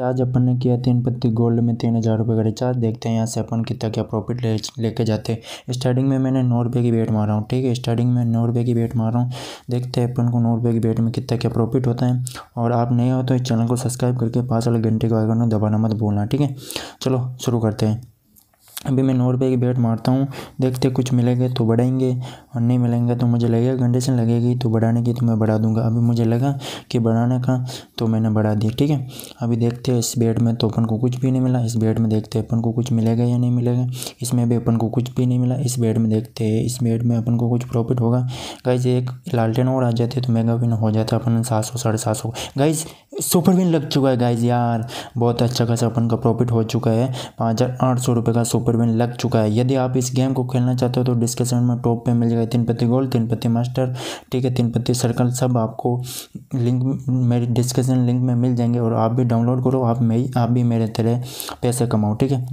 charge अपन ने किया तीन पत्ती गोल्ड में तीन हज़ार रुपये का रिचार्ज देखते हैं यहाँ से अपन कितना क्या प्रॉफिट ले लेके जाते हैं स्टार्टिंग में मैंने नौ रुपये की बेट मारा हूँ ठीक है स्टार्टिंग में नौ रुपये की बेट मारा हूँ देखते हैं अपन को नौ रुपये की बेट में कितना क्या प्रॉफिट होता है और आप नए हो तो इस चैनल को सब्सक्राइब करके पाँच वाले घंटे के आइकन दबाना मत बोलना ठीक है चलो शुरू करते हैं अभी मैं नौ पे की बेट मारता हूँ देखते कुछ मिलेंगे तो बढ़ाएंगे और नहीं मिलेंगे तो मुझे लगेगा कंडीशन लगेगी तो बढ़ाने की तो मैं बढ़ा दूँगा अभी मुझे लगा कि बढ़ाने का तो मैंने बढ़ा दिया ठीक है अभी देखते हैं इस बेट में तो अपन को कुछ भी नहीं मिला इस बेट में देखते हैं अपन को कुछ मिलेगा या नहीं मिलेगा इसमें भी अपन को कुछ भी नहीं मिला इस बेट में देखते हैं इस बेट में अपन को कुछ प्रॉफिट होगा गाइज एक लालटेन और आ जाते तो मेगा विन हो जाता अपन सात सौ साढ़े सात सौ गाइज सुपर विन लग चुका है गाइज यार बहुत अच्छा खासा अपन का प्रॉफिट हो चुका है पाँच हज़ार आठ सौ रुपये का सुपर विन लग चुका है यदि आप इस गेम को खेलना चाहते हो तो डिस्क्रिप्शन में टॉप पे मिल जाएगा तीन पत्ती गोल्ड तीन पत्ती मास्टर ठीक है तीन पत्ती सर्कल सब आपको लिंक मेरी डिस्क्रिप्शन लिंक में मिल जाएंगे और आप भी डाउनलोड करो आप मेरी आप भी मेरे तरह पैसे कमाओ ठीक है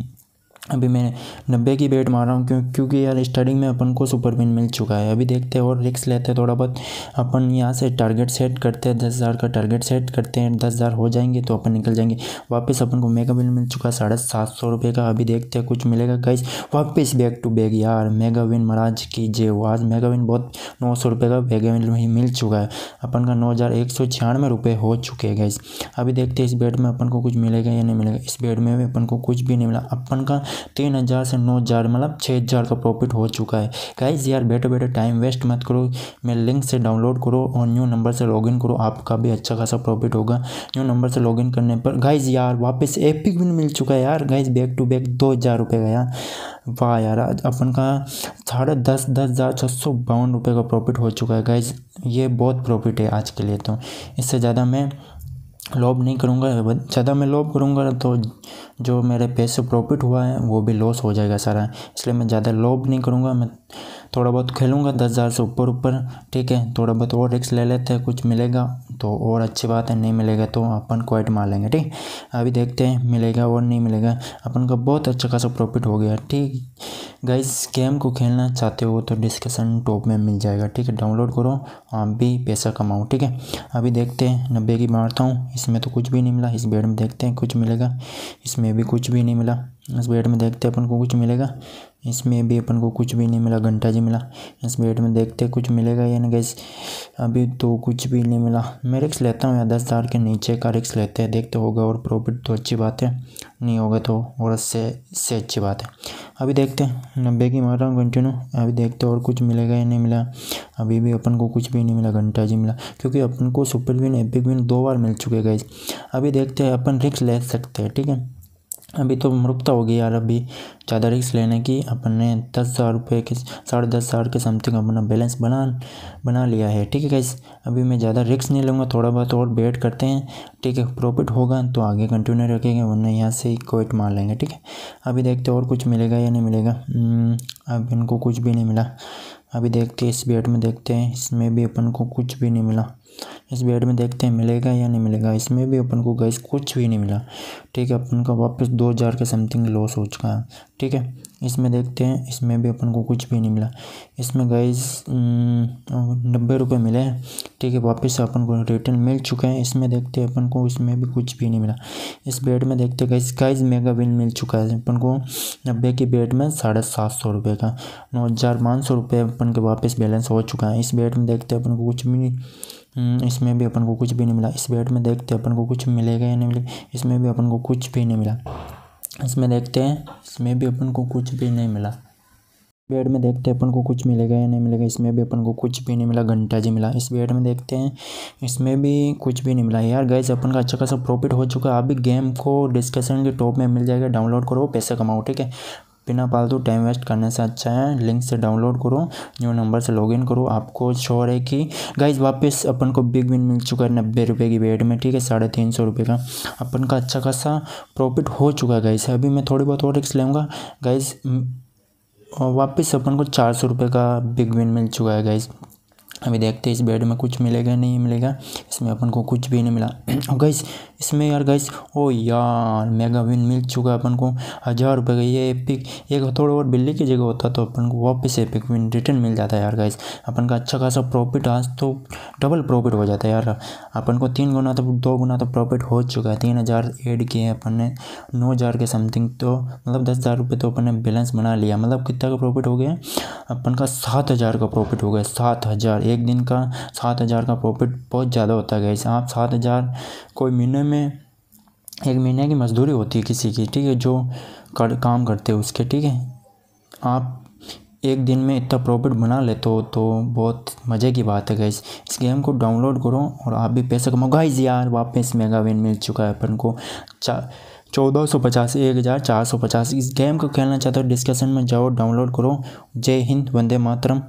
अभी मैं नब्बे की बेट मार रहा हूँ क्यों क्योंकि यार स्टार्टिंग में अपन को सुपर विन मिल चुका है अभी देखते हैं और रिक्स लेते हैं थोड़ा बहुत अपन यहाँ से टारगेट सेट करते हैं दस हज़ार का टारगेट सेट करते हैं दस हज़ार हो जाएंगे तो अपन निकल जाएंगे वापस अपन को मेगा विन मिल चुका है साढ़े सात सौ रुपये का अभी देखते हैं कुछ मिलेगा कैश वापस बैक टू बैग यार मेगा विन महाराज की जे हो आज मेगा विन बहुत नौ सौ रुपये का मेगा विन ही मिल चुका है अपन का नौ हज़ार एक सौ छियानवे रुपये हो चुके हैं गैस अभी देखते हैं इस बेट में अपन को कुछ मिलेगा या नहीं मिलेगा इस बेट में भी अपन को कुछ भी नहीं मिला अपन का तीन हज़ार से नौ हज़ार मतलब छः हज़ार का प्रॉफिट हो चुका है गाइज यार बैठे बैठे टाइम वेस्ट मत करो मैं लिंक से डाउनलोड करो और न्यू नंबर से लॉगिन करो आपका भी अच्छा खासा प्रॉफिट होगा न्यू नंबर से लॉगिन करने पर गाइज यार वापस एपिक विन मिल चुका है यार गाइज बैक टू बैक दो हज़ार रुपये का यार वाह यार अपन का साढ़े दस दस हज़ार छः सौ बावन रुपये का प्रॉफिट हो चुका है गाइज ये बहुत प्रॉफिट है आज के लिए तो इससे ज़्यादा मैं लॉब नहीं करूँगा ज़्यादा मैं लॉब करूँगा तो जो मेरे पैसे प्रॉफिट हुआ है वो भी लॉस हो जाएगा सारा इसलिए मैं ज़्यादा लॉब नहीं करूँगा मैं थोड़ा बहुत खेलूँगा दस हज़ार से ऊपर ऊपर ठीक है थोड़ा बहुत और रिक्स ले लेते हैं कुछ मिलेगा तो और अच्छी बात है नहीं मिलेगा तो अपन क्वाइट मार लेंगे ठीक अभी देखते हैं मिलेगा और नहीं मिलेगा अपन का बहुत अच्छा खासा प्रॉफिट हो गया ठीक गाइस गेम को खेलना चाहते हो तो डिस्कशन टॉप में मिल जाएगा ठीक है डाउनलोड करो आप भी पैसा कमाओ ठीक है अभी देखते हैं नब्बे की मारता हूँ इसमें तो कुछ भी नहीं मिला इस बेड में देखते हैं कुछ मिलेगा इसमें भी कुछ भी नहीं मिला इस बेट में देखते अपन को कुछ मिलेगा इसमें भी अपन को कुछ भी नहीं मिला घंटा जी मिला इस बेट में देखते कुछ मिलेगा या ना गैस अभी तो कुछ भी नहीं मिला मैं रिक्स लेता हूँ या दस हज़ार के नीचे का रिक्स लेते हैं देखते होगा और प्रॉफिट तो अच्छी बात है नहीं होगा तो और इससे इससे अच्छी बात है अभी देखते हैं नब्बे की मार रहा हूँ कंटिन्यू अभी देखते और कुछ मिलेगा या नहीं मिला अभी भी अपन को कुछ भी नहीं मिला घंटा जी मिला क्योंकि अपन को सुपर विन एपिक विन दो बार मिल चुके गए अभी देखते हैं अपन रिक्स ले सकते हैं ठीक है अभी तो मूर्खता होगी यार अभी ज़्यादा रिस्क लेने की अपन ने दस हज़ार रुपये के साढ़े दस हज़ार के समथिंग अपना बैलेंस बना बना लिया है ठीक है गाइस अभी मैं ज़्यादा रिस्क नहीं लूँगा थोड़ा बहुत और वेट करते हैं ठीक है प्रॉफिट होगा तो आगे कंटिन्यू रखेंगे वरना यहाँ से ही कोइट मार लेंगे ठीक है अभी देखते और कुछ मिलेगा या नहीं मिलेगा हम्म, अब इनको कुछ भी नहीं मिला अभी देखते इस बेट में देखते हैं इसमें भी अपन को कुछ भी नहीं मिला इस बेड में देखते हैं मिलेगा या नहीं मिलेगा इसमें भी अपन को गैस कुछ भी नहीं मिला ठीक है अपन का वापस दो हज़ार के समथिंग लॉस हो चुका है ठीक है इसमें देखते हैं इसमें भी अपन को कुछ भी नहीं मिला इसमें गैस नब्बे रुपये मिले हैं ठीक है वापस अपन को रिटर्न मिल चुके हैं इसमें देखते हैं अपन को इसमें भी कुछ भी नहीं मिला इस बेड में देखते गैस गैस मेगा विन मिल चुका है अपन को नब्बे की बेड में साढ़े सात सौ रुपये का नौ हज़ार पाँच सौ रुपये अपन के वापस बैलेंस हो चुका है इस बेड में देखते हैं अपन को कुछ भी नहीं हम्म, इसमें भी अपन को कुछ भी नहीं मिला इस बेड में देखते अपन को कुछ मिलेगा या नहीं मिलेगा इसमें भी अपन को कुछ भी नहीं मिला इसमें देखते हैं इसमें भी अपन को कुछ भी नहीं मिला बेड में देखते हैं अपन को कुछ मिलेगा या नहीं मिलेगा इसमें भी अपन को कुछ भी नहीं मिला घंटा जी मिला इस बेड में देखते हैं इसमें भी कुछ भी नहीं मिला यार गैस अपन का अच्छा खासा प्रॉफिट हो चुका है अभी गेम को डिस्कशन के टॉप में मिल जाएगा डाउनलोड करो पैसे कमाओ ठीक है बिना फालतू टाइम वेस्ट करने से अच्छा है लिंक से डाउनलोड करो न्यू नंबर से लॉगिन करो आपको श्योर है कि गाइज वापस अपन को बिग विन मिल चुका है नब्बे रुपये की बेड में ठीक है साढ़े तीन सौ रुपये का अपन का अच्छा खासा प्रॉफिट हो चुका है गाइज अभी मैं थोड़ी बहुत और रिक्स लूँगा गाइज वापस अपन को चार सौ रुपये का बिग विन मिल चुका है गाइज अभी देखते हैं इस बेड में कुछ मिलेगा नहीं मिलेगा इसमें अपन को कुछ भी नहीं मिला और गैस इसमें यार गैस ओ यार मेगा विन मिल चुका अपन को हज़ार रुपये का ये एपिक एक थोड़ा और बिल्ली की जगह होता तो अपन को वापस एपिक विन रिटर्न मिल जाता है यार गैस अपन का अच्छा खासा प्रॉफिट आज तो डबल प्रॉफिट हो जाता है यार अपन को तीन गुना तो दो गुना तो प्रॉफिट हो चुका है तीन हज़ार एड किए हैं अपन ने नौ हज़ार के समथिंग तो मतलब दस हज़ार रुपये तो अपन ने बैलेंस बना लिया मतलब कितना का प्रॉफिट हो गया अपन का सात हज़ार का प्रॉफिट हो गया सात हज़ार एक दिन का सात हज़ार का प्रॉफिट बहुत ज़्यादा होता है आप सात हज़ार कोई महीने में एक महीने की मजदूरी होती है किसी की ठीक है जो कर काम करते हैं उसके ठीक है आप एक दिन में इतना प्रॉफिट बना लेते हो तो बहुत मज़े की बात है गैस इस गेम को डाउनलोड करो और आप भी पैसा कमाओ गाइज यार वापस मेगा विन मिल चुका है अपन को चौदह सौ पचास एक हज़ार चार सौ पचास इस गेम को खेलना चाहते हो डिस्कशन में जाओ डाउनलोड करो जय हिंद वंदे मातरम